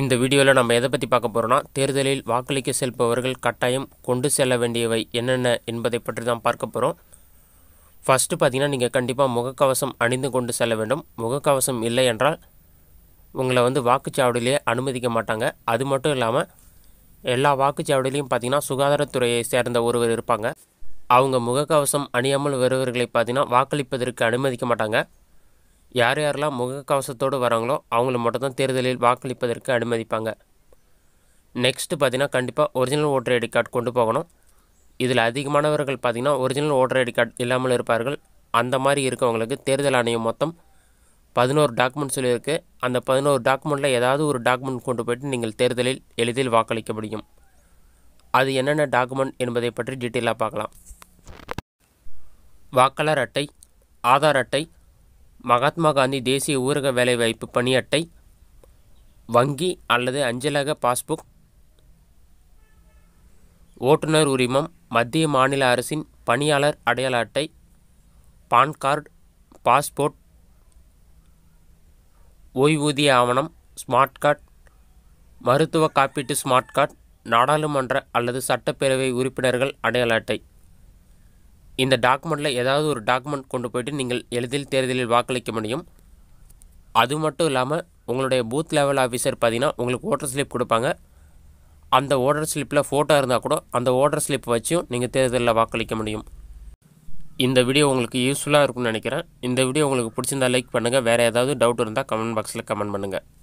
இந்த வீடியோவில் நம்ம எதை பற்றி பார்க்க போகிறோன்னா தேர்தலில் வாக்களிக்க செல்பவர்கள் கட்டாயம் கொண்டு செல்ல வேண்டியவை என்னென்ன என்பதை பற்றி தான் பார்க்க போகிறோம் ஃபஸ்ட்டு பார்த்திங்கன்னா நீங்கள் கண்டிப்பாக முகக்கவசம் அணிந்து கொண்டு செல்ல வேண்டும் முகக்கவசம் இல்லை என்றால் உங்களை வந்து வாக்குச்சாவடியிலே அனுமதிக்க மாட்டாங்க அது மட்டும் இல்லாமல் எல்லா வாக்குச்சாவடியிலையும் பார்த்திங்கன்னா சுகாதாரத்துறையை சேர்ந்த ஒருவர் இருப்பாங்க அவங்க முகக்கவசம் அணியாமல் வருவர்களை பார்த்திங்கன்னா வாக்களிப்பதற்கு அனுமதிக்க மாட்டாங்க யார் யாரெல்லாம் முகக்கவசத்தோடு வராங்களோ அவங்கள மட்டும் தான் தேர்தலில் வாக்களிப்பதற்கு அனுமதிப்பாங்க நெக்ஸ்ட்டு பார்த்திங்கன்னா கண்டிப்பாக ஒரிஜினல் ஓட்டர் ஐடி கார்டு கொண்டு போகணும் இதில் அதிகமானவர்கள் பார்த்திங்கன்னா ஒரிஜினல் ஓட்டர் ஐடி கார்டு இல்லாமல் இருப்பார்கள் அந்த மாதிரி இருக்கவங்களுக்கு தேர்தல் ஆணையம் மொத்தம் பதினோரு டாக்குமெண்ட் சொல்லியிருக்கு அந்த பதினோரு டாக்குமெண்ட்டில் ஏதாவது ஒரு டாக்குமெண்ட் கொண்டு போய்ட்டு நீங்கள் தேர்தலில் எளிதில் வாக்களிக்க முடியும் அது என்னென்ன டாக்குமெண்ட் என்பதை பற்றி டீட்டெயிலாக பார்க்கலாம் வாக்காளர் அட்டை ஆதார் அட்டை மகாத்மா காந்தி தேசிய ஊரக வேலைவாய்ப்பு பணி அட்டை வங்கி அல்லது அஞ்சலக பாஸ்புக் ஓட்டுநர் உரிமம் மத்திய மாநில அரசின் பணியாளர் அடையாள அட்டை பான் கார்டு பாஸ்போர்ட் ஓய்வூதிய ஆவணம் ஸ்மார்ட் கார்டு மருத்துவ காப்பீட்டு ஸ்மார்ட் கார்டு நாடாளுமன்ற அல்லது சட்டப்பேரவை உறுப்பினர்கள் அடையாள அட்டை இந்த டாக்குமெண்ட்டில் ஏதாவது ஒரு டாக்குமெண்ட் கொண்டு போயிட்டு நீங்கள் எளிதில் தேர்தலில் வாக்களிக்க முடியும் அது மட்டும் இல்லாமல் உங்களுடைய பூத் லெவல் ஆஃபீஸர் பார்த்தீங்கன்னா உங்களுக்கு ஓட்டர் ஸ்லிப் கொடுப்பாங்க அந்த ஓட்டர் ஸ்லிப்பில் ஃபோட்டோ இருந்தால் கூட அந்த ஓட்டர் ஸ்லிப் வச்சும் நீங்கள் தேர்தலில் வாக்களிக்க முடியும் இந்த வீடியோ உங்களுக்கு யூஸ்ஃபுல்லாக இருக்கும்னு நினைக்கிறேன் இந்த வீடியோ உங்களுக்கு பிடிச்சிருந்தா லைக் பண்ணுங்கள் வேறு ஏதாவது டவுட் இருந்தால் கமெண்ட் பாக்ஸில் கமெண்ட் பண்ணுங்கள்